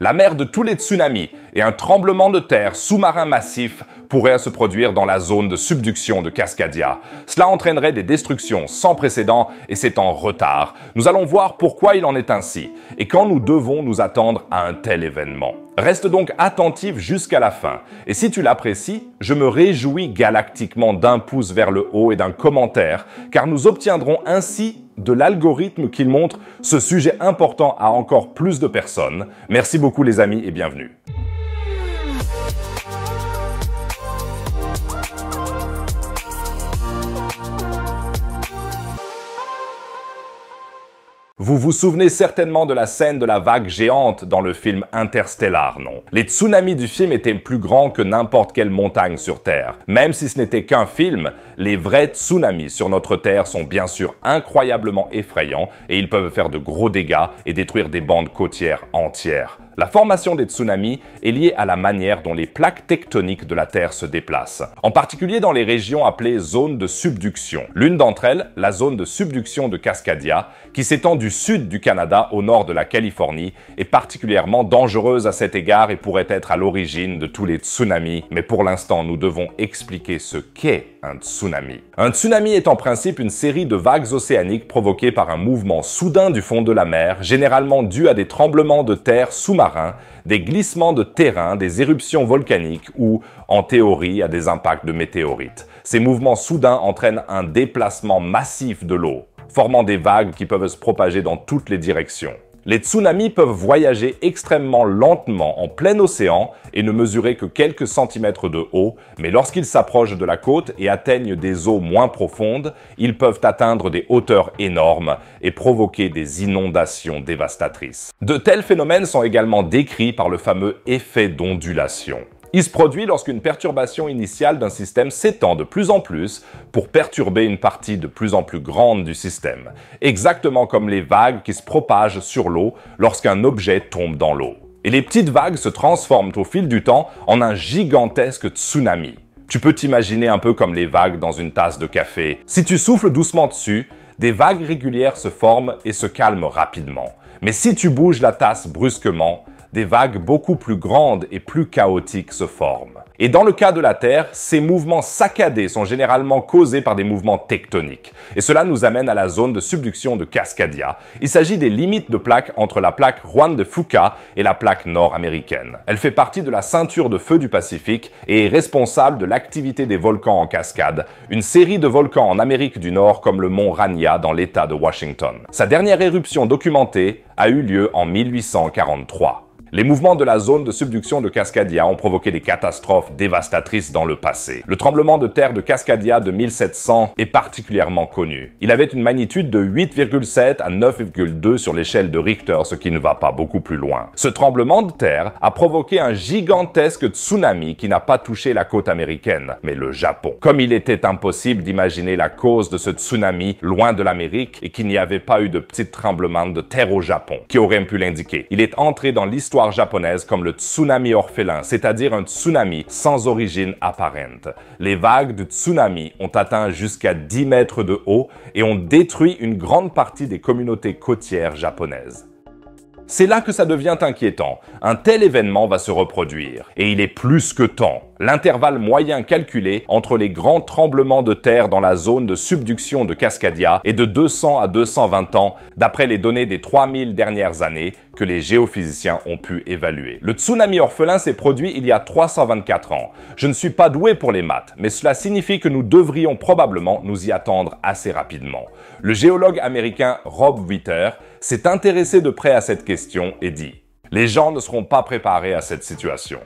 La mer de tous les tsunamis et un tremblement de terre sous-marin massif pourraient se produire dans la zone de subduction de Cascadia. Cela entraînerait des destructions sans précédent et c'est en retard. Nous allons voir pourquoi il en est ainsi et quand nous devons nous attendre à un tel événement. Reste donc attentif jusqu'à la fin. Et si tu l'apprécies, je me réjouis galactiquement d'un pouce vers le haut et d'un commentaire, car nous obtiendrons ainsi de l'algorithme qu'il montre ce sujet important à encore plus de personnes. Merci beaucoup les amis et bienvenue. Vous vous souvenez certainement de la scène de la vague géante dans le film Interstellar, non Les tsunamis du film étaient plus grands que n'importe quelle montagne sur Terre. Même si ce n'était qu'un film, les vrais tsunamis sur notre Terre sont bien sûr incroyablement effrayants et ils peuvent faire de gros dégâts et détruire des bandes côtières entières. La formation des tsunamis est liée à la manière dont les plaques tectoniques de la Terre se déplacent, en particulier dans les régions appelées zones de subduction. L'une d'entre elles, la zone de subduction de Cascadia, qui s'étend du sud du Canada au nord de la Californie, est particulièrement dangereuse à cet égard et pourrait être à l'origine de tous les tsunamis, mais pour l'instant nous devons expliquer ce qu'est un tsunami. Un tsunami est en principe une série de vagues océaniques provoquées par un mouvement soudain du fond de la mer, généralement dû à des tremblements de terre sous-marins des glissements de terrain, des éruptions volcaniques ou, en théorie, à des impacts de météorites. Ces mouvements soudains entraînent un déplacement massif de l'eau, formant des vagues qui peuvent se propager dans toutes les directions. Les tsunamis peuvent voyager extrêmement lentement en plein océan et ne mesurer que quelques centimètres de haut, mais lorsqu'ils s'approchent de la côte et atteignent des eaux moins profondes, ils peuvent atteindre des hauteurs énormes et provoquer des inondations dévastatrices. De tels phénomènes sont également décrits par le fameux effet d'ondulation. Il se produit lorsqu'une perturbation initiale d'un système s'étend de plus en plus pour perturber une partie de plus en plus grande du système, exactement comme les vagues qui se propagent sur l'eau lorsqu'un objet tombe dans l'eau. Et les petites vagues se transforment au fil du temps en un gigantesque tsunami. Tu peux t'imaginer un peu comme les vagues dans une tasse de café. Si tu souffles doucement dessus, des vagues régulières se forment et se calment rapidement. Mais si tu bouges la tasse brusquement, des vagues beaucoup plus grandes et plus chaotiques se forment. Et dans le cas de la Terre, ces mouvements saccadés sont généralement causés par des mouvements tectoniques. Et cela nous amène à la zone de subduction de Cascadia. Il s'agit des limites de plaques entre la plaque Juan de Fuca et la plaque nord-américaine. Elle fait partie de la ceinture de feu du Pacifique et est responsable de l'activité des volcans en cascade, une série de volcans en Amérique du Nord comme le mont Rania dans l'État de Washington. Sa dernière éruption documentée a eu lieu en 1843. Les mouvements de la zone de subduction de Cascadia ont provoqué des catastrophes dévastatrices dans le passé. Le tremblement de terre de Cascadia de 1700 est particulièrement connu. Il avait une magnitude de 8,7 à 9,2 sur l'échelle de Richter, ce qui ne va pas beaucoup plus loin. Ce tremblement de terre a provoqué un gigantesque tsunami qui n'a pas touché la côte américaine, mais le Japon. Comme il était impossible d'imaginer la cause de ce tsunami loin de l'Amérique et qu'il n'y avait pas eu de petit tremblement de terre au Japon, qui aurait pu l'indiquer, il est entré dans l'histoire japonaise comme le tsunami orphelin, c'est-à-dire un tsunami sans origine apparente. Les vagues de tsunami ont atteint jusqu'à 10 mètres de haut et ont détruit une grande partie des communautés côtières japonaises. C'est là que ça devient inquiétant. Un tel événement va se reproduire. Et il est plus que temps. L'intervalle moyen calculé entre les grands tremblements de terre dans la zone de subduction de Cascadia est de 200 à 220 ans, d'après les données des 3000 dernières années que les géophysiciens ont pu évaluer. Le tsunami orphelin s'est produit il y a 324 ans. Je ne suis pas doué pour les maths, mais cela signifie que nous devrions probablement nous y attendre assez rapidement. Le géologue américain Rob Witter s'est intéressé de près à cette question et dit « Les gens ne seront pas préparés à cette situation.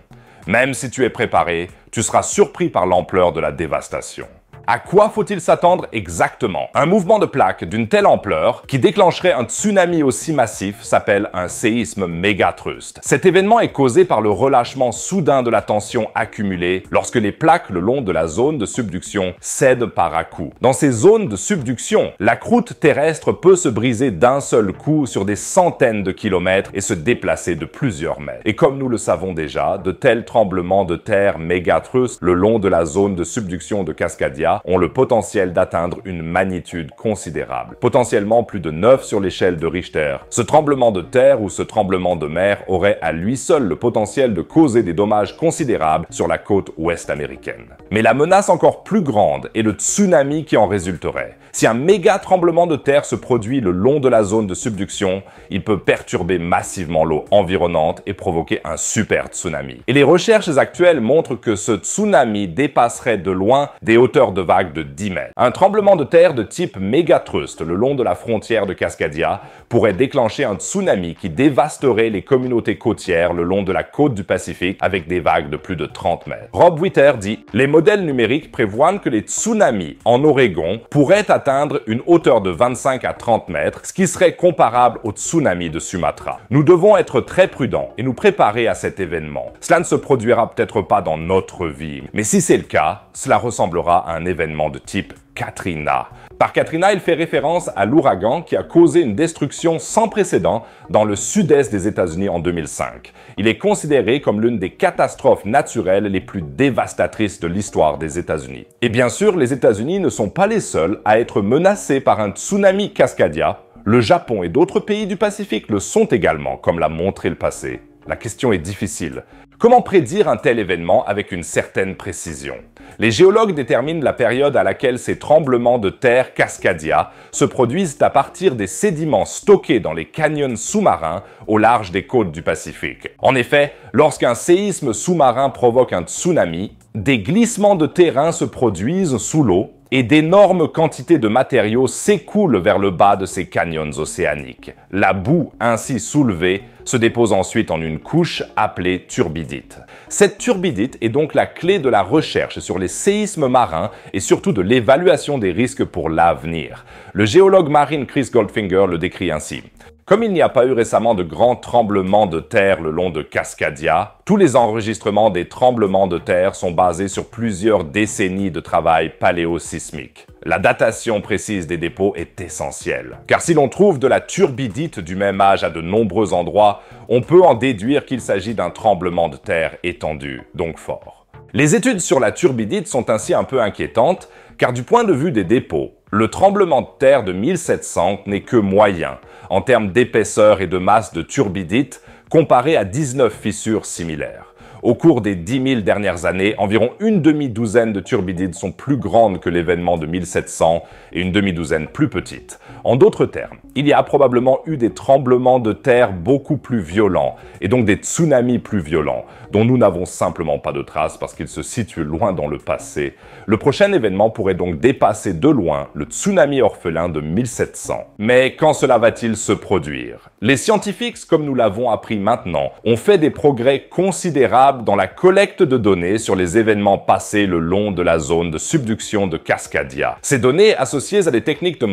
Même si tu es préparé, tu seras surpris par l'ampleur de la dévastation. » À quoi faut-il s'attendre exactement Un mouvement de plaque d'une telle ampleur, qui déclencherait un tsunami aussi massif, s'appelle un séisme mégatruste. Cet événement est causé par le relâchement soudain de la tension accumulée lorsque les plaques le long de la zone de subduction cèdent par à coup. Dans ces zones de subduction, la croûte terrestre peut se briser d'un seul coup sur des centaines de kilomètres et se déplacer de plusieurs mètres. Et comme nous le savons déjà, de tels tremblements de terre mégatrustes le long de la zone de subduction de Cascadia ont le potentiel d'atteindre une magnitude considérable, potentiellement plus de 9 sur l'échelle de Richter. Ce tremblement de terre ou ce tremblement de mer aurait à lui seul le potentiel de causer des dommages considérables sur la côte ouest américaine. Mais la menace encore plus grande est le tsunami qui en résulterait. Si un méga tremblement de terre se produit le long de la zone de subduction, il peut perturber massivement l'eau environnante et provoquer un super tsunami. Et les recherches actuelles montrent que ce tsunami dépasserait de loin des hauteurs de vagues de 10 mètres. Un tremblement de terre de type méga-trust le long de la frontière de Cascadia pourrait déclencher un tsunami qui dévasterait les communautés côtières le long de la côte du Pacifique avec des vagues de plus de 30 mètres. Rob Witter dit « Les modèles numériques prévoient que les tsunamis en Oregon pourraient atteindre une hauteur de 25 à 30 mètres, ce qui serait comparable au tsunami de Sumatra. Nous devons être très prudents et nous préparer à cet événement. Cela ne se produira peut-être pas dans notre vie, mais si c'est le cas, cela ressemblera à un événement de type Katrina, par Katrina, il fait référence à l'ouragan qui a causé une destruction sans précédent dans le sud-est des États-Unis en 2005. Il est considéré comme l'une des catastrophes naturelles les plus dévastatrices de l'histoire des États-Unis. Et bien sûr, les États-Unis ne sont pas les seuls à être menacés par un tsunami Cascadia. Le Japon et d'autres pays du Pacifique le sont également, comme l'a montré le passé. La question est difficile. Comment prédire un tel événement avec une certaine précision Les géologues déterminent la période à laquelle ces tremblements de terre Cascadia se produisent à partir des sédiments stockés dans les canyons sous-marins au large des côtes du Pacifique. En effet, lorsqu'un séisme sous-marin provoque un tsunami, des glissements de terrain se produisent sous l'eau et d'énormes quantités de matériaux s'écoulent vers le bas de ces canyons océaniques. La boue ainsi soulevée se dépose ensuite en une couche appelée turbidite. Cette turbidite est donc la clé de la recherche sur les séismes marins et surtout de l'évaluation des risques pour l'avenir. Le géologue marine Chris Goldfinger le décrit ainsi. Comme il n'y a pas eu récemment de grands tremblements de terre le long de Cascadia, tous les enregistrements des tremblements de terre sont basés sur plusieurs décennies de travail paléosismique. La datation précise des dépôts est essentielle, car si l'on trouve de la turbidite du même âge à de nombreux endroits, on peut en déduire qu'il s'agit d'un tremblement de terre étendu, donc fort. Les études sur la turbidite sont ainsi un peu inquiétantes, car du point de vue des dépôts, le tremblement de terre de 1700 n'est que moyen, en termes d'épaisseur et de masse de turbidite, comparé à 19 fissures similaires. Au cours des 10 000 dernières années, environ une demi-douzaine de turbidites sont plus grandes que l'événement de 1700 et une demi-douzaine plus petite. En d'autres termes, il y a probablement eu des tremblements de terre beaucoup plus violents, et donc des tsunamis plus violents, dont nous n'avons simplement pas de traces parce qu'ils se situent loin dans le passé. Le prochain événement pourrait donc dépasser de loin le tsunami orphelin de 1700. Mais quand cela va-t-il se produire Les scientifiques, comme nous l'avons appris maintenant, ont fait des progrès considérables dans la collecte de données sur les événements passés le long de la zone de subduction de Cascadia. Ces données, associées à des techniques de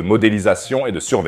modélisation et de surveillance,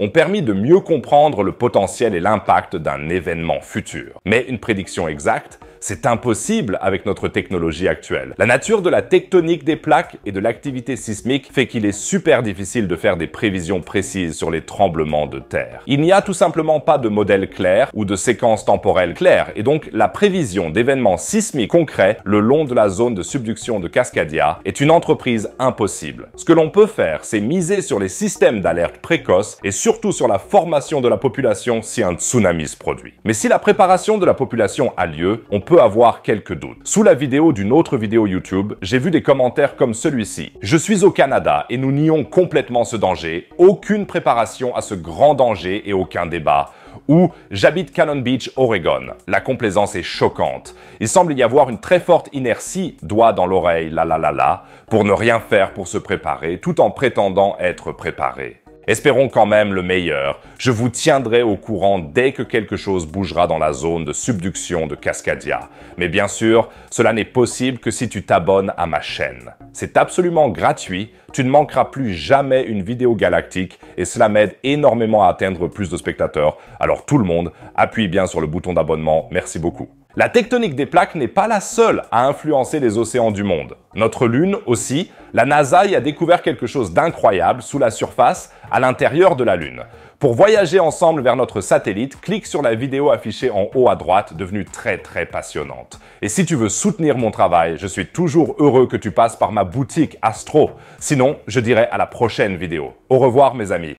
ont permis de mieux comprendre le potentiel et l'impact d'un événement futur. Mais une prédiction exacte c'est impossible avec notre technologie actuelle. La nature de la tectonique des plaques et de l'activité sismique fait qu'il est super difficile de faire des prévisions précises sur les tremblements de terre. Il n'y a tout simplement pas de modèle clair ou de séquence temporelle claire, et donc la prévision d'événements sismiques concrets le long de la zone de subduction de Cascadia est une entreprise impossible. Ce que l'on peut faire, c'est miser sur les systèmes d'alerte précoce et surtout sur la formation de la population si un tsunami se produit. Mais si la préparation de la population a lieu, on avoir quelques doutes. Sous la vidéo d'une autre vidéo YouTube, j'ai vu des commentaires comme celui-ci. Je suis au Canada et nous nions complètement ce danger. Aucune préparation à ce grand danger et aucun débat ou j'habite Cannon Beach, Oregon. La complaisance est choquante. Il semble y avoir une très forte inertie, doigt dans l'oreille, la la la la, pour ne rien faire pour se préparer, tout en prétendant être préparé. Espérons quand même le meilleur. Je vous tiendrai au courant dès que quelque chose bougera dans la zone de subduction de Cascadia. Mais bien sûr, cela n'est possible que si tu t'abonnes à ma chaîne. C'est absolument gratuit, tu ne manqueras plus jamais une vidéo galactique et cela m'aide énormément à atteindre plus de spectateurs. Alors tout le monde, appuie bien sur le bouton d'abonnement, merci beaucoup. La tectonique des plaques n'est pas la seule à influencer les océans du monde. Notre Lune aussi, la NASA y a découvert quelque chose d'incroyable sous la surface, à l'intérieur de la Lune. Pour voyager ensemble vers notre satellite, clique sur la vidéo affichée en haut à droite, devenue très très passionnante. Et si tu veux soutenir mon travail, je suis toujours heureux que tu passes par ma boutique Astro. Sinon, je dirai à la prochaine vidéo. Au revoir mes amis.